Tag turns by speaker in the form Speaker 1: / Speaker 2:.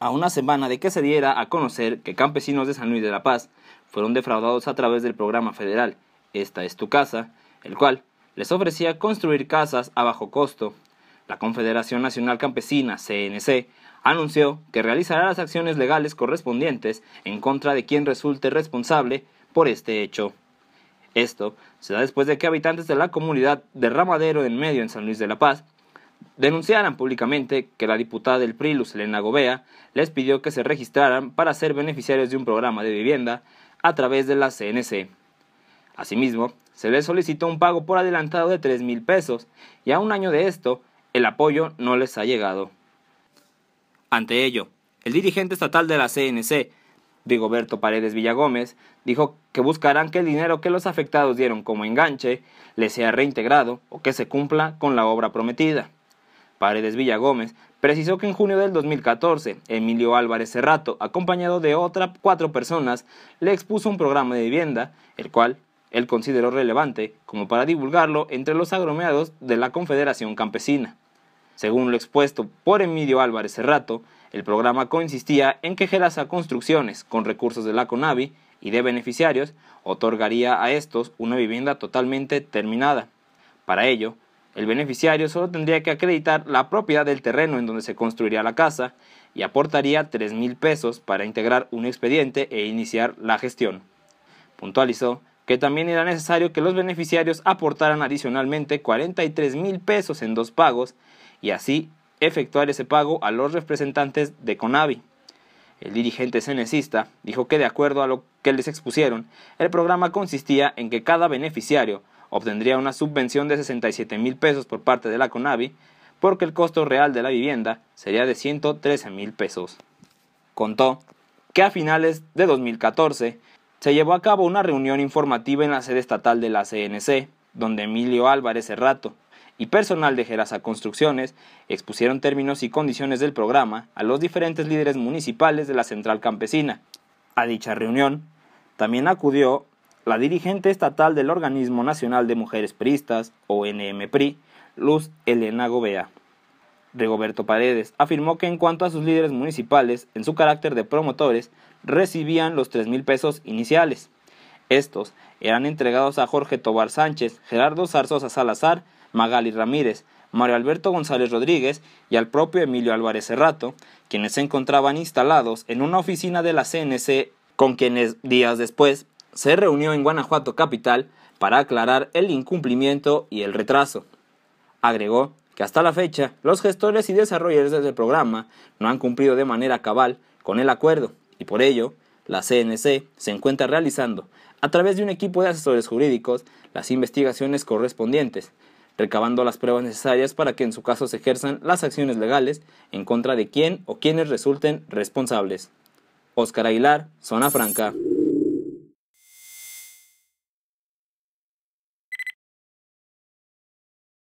Speaker 1: a una semana de que se diera a conocer que campesinos de San Luis de la Paz fueron defraudados a través del programa federal Esta es tu casa, el cual les ofrecía construir casas a bajo costo. La Confederación Nacional Campesina, CNC, anunció que realizará las acciones legales correspondientes en contra de quien resulte responsable por este hecho. Esto se da después de que habitantes de la comunidad de Ramadero en Medio en San Luis de la Paz denunciaran públicamente que la diputada del PRI, Lucelena Gobea, les pidió que se registraran para ser beneficiarios de un programa de vivienda a través de la CNC. Asimismo, se les solicitó un pago por adelantado de 3 mil pesos y a un año de esto, el apoyo no les ha llegado. Ante ello, el dirigente estatal de la CNC, Rigoberto Paredes Villagómez, dijo que buscarán que el dinero que los afectados dieron como enganche les sea reintegrado o que se cumpla con la obra prometida. Paredes Villagómez, precisó que en junio del 2014, Emilio Álvarez Cerrato, acompañado de otras cuatro personas, le expuso un programa de vivienda, el cual él consideró relevante como para divulgarlo entre los agromeados de la Confederación Campesina. Según lo expuesto por Emilio Álvarez Cerrato, el programa consistía en que Gerasa Construcciones, con recursos de la CONAVI y de beneficiarios, otorgaría a estos una vivienda totalmente terminada. Para ello, el beneficiario solo tendría que acreditar la propiedad del terreno en donde se construiría la casa y aportaría 3 mil pesos para integrar un expediente e iniciar la gestión. Puntualizó que también era necesario que los beneficiarios aportaran adicionalmente 43 mil pesos en dos pagos y así efectuar ese pago a los representantes de Conavi. El dirigente cenecista dijo que de acuerdo a lo que les expusieron, el programa consistía en que cada beneficiario obtendría una subvención de 67 mil pesos por parte de la CONAVI, porque el costo real de la vivienda sería de 113 mil pesos. Contó que a finales de 2014 se llevó a cabo una reunión informativa en la sede estatal de la CNC, donde Emilio Álvarez Cerrato y personal de Gerasa Construcciones expusieron términos y condiciones del programa a los diferentes líderes municipales de la central campesina. A dicha reunión también acudió la dirigente estatal del Organismo Nacional de Mujeres Priistas, ONMPRI, Luz Elena Gobea. Rigoberto Paredes afirmó que en cuanto a sus líderes municipales, en su carácter de promotores, recibían los tres mil pesos iniciales. Estos eran entregados a Jorge Tobar Sánchez, Gerardo Zarzosa Salazar, Magali Ramírez, Mario Alberto González Rodríguez y al propio Emilio Álvarez Cerrato, quienes se encontraban instalados en una oficina de la CNC, con quienes días después se reunió en Guanajuato capital para aclarar el incumplimiento y el retraso. Agregó que hasta la fecha los gestores y desarrolladores del programa no han cumplido de manera cabal con el acuerdo y por ello la CNC se encuentra realizando, a través de un equipo de asesores jurídicos, las investigaciones correspondientes, recabando las pruebas necesarias para que en su caso se ejerzan las acciones legales en contra de quien o quienes resulten responsables. Oscar Aguilar, Zona Franca.